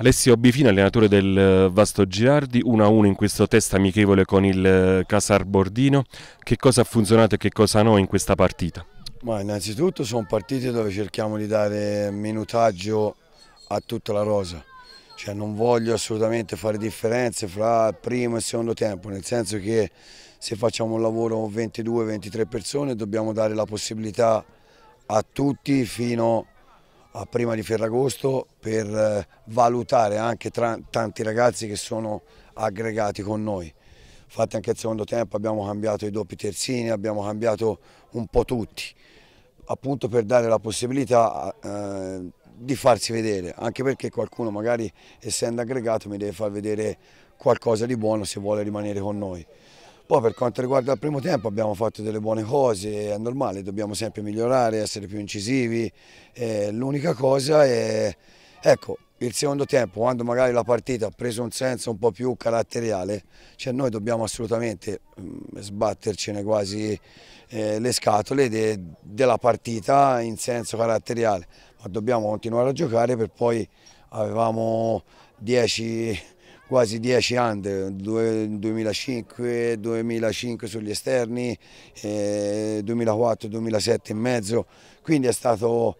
Alessio Bifino, allenatore del eh, Vasto Girardi, 1-1 in questo test amichevole con il eh, Casar Bordino. Che cosa ha funzionato e che cosa no in questa partita? Ma innanzitutto sono partite dove cerchiamo di dare minutaggio a tutta la rosa. Cioè non voglio assolutamente fare differenze fra primo e secondo tempo, nel senso che se facciamo un lavoro con 22-23 persone dobbiamo dare la possibilità a tutti fino a a prima di Ferragosto per eh, valutare anche tanti ragazzi che sono aggregati con noi. Infatti anche al secondo tempo abbiamo cambiato i doppi terzini, abbiamo cambiato un po' tutti, appunto per dare la possibilità eh, di farsi vedere, anche perché qualcuno magari essendo aggregato mi deve far vedere qualcosa di buono se vuole rimanere con noi. Poi per quanto riguarda il primo tempo abbiamo fatto delle buone cose, è normale, dobbiamo sempre migliorare, essere più incisivi. L'unica cosa è, ecco, il secondo tempo, quando magari la partita ha preso un senso un po' più caratteriale, cioè noi dobbiamo assolutamente mm, sbattercene quasi eh, le scatole de, della partita in senso caratteriale, ma dobbiamo continuare a giocare per poi avevamo 10 quasi dieci anni, 2005, 2005 sugli esterni, eh, 2004, 2007 e mezzo, quindi è stato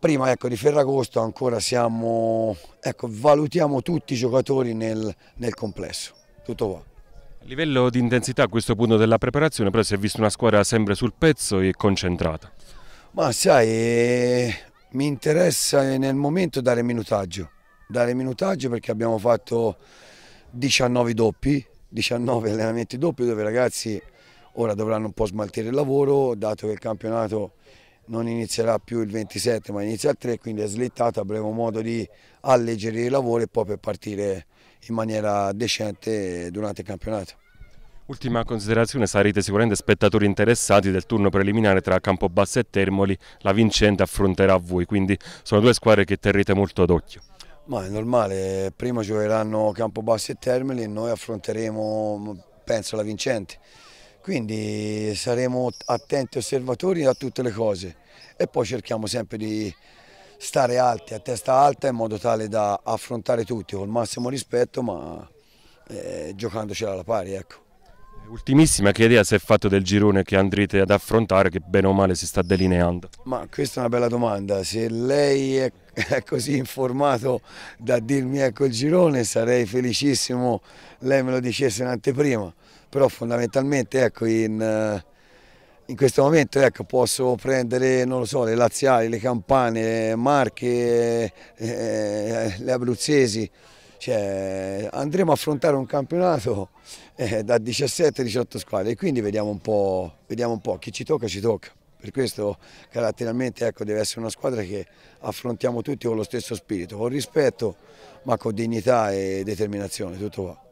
prima ecco, di Ferragosto ancora siamo, ecco, valutiamo tutti i giocatori nel, nel complesso, tutto qua. A livello di intensità a questo punto della preparazione però si è vista una squadra sempre sul pezzo e concentrata. Ma sai, eh, mi interessa eh, nel momento dare minutaggio, dare minutaggio perché abbiamo fatto 19 doppi, 19 allenamenti doppi dove i ragazzi ora dovranno un po' smaltire il lavoro dato che il campionato non inizierà più il 27 ma inizia il 3 quindi è slittato, avremo modo di alleggerire il lavoro e poi per partire in maniera decente durante il campionato. Ultima considerazione, sarete sicuramente spettatori interessati del turno preliminare tra Campobasso e Termoli, la vincente affronterà voi, quindi sono due squadre che terrete molto d'occhio. Ma è normale, prima giocheranno Campobassi e Termeli e noi affronteremo, penso, la vincente. Quindi saremo attenti osservatori a tutte le cose e poi cerchiamo sempre di stare alti, a testa alta in modo tale da affrontare tutti col massimo rispetto ma eh, giocandocela alla pari. Ecco. Ultimissima, che idea si è fatto del girone che andrete ad affrontare che bene o male si sta delineando? Ma questa è una bella domanda, se lei è così informato da dirmi ecco il girone, sarei felicissimo lei me lo dicesse in anteprima, però fondamentalmente ecco in, eh, in questo momento ecco, posso prendere so, le laziali, le campane, Marche, eh, eh, le abruzzesi, cioè, andremo a affrontare un campionato eh, da 17-18 squadre e quindi vediamo un, vediamo un po' chi ci tocca ci tocca. Per questo caratterialmente ecco, deve essere una squadra che affrontiamo tutti con lo stesso spirito, con rispetto ma con dignità e determinazione, tutto qua.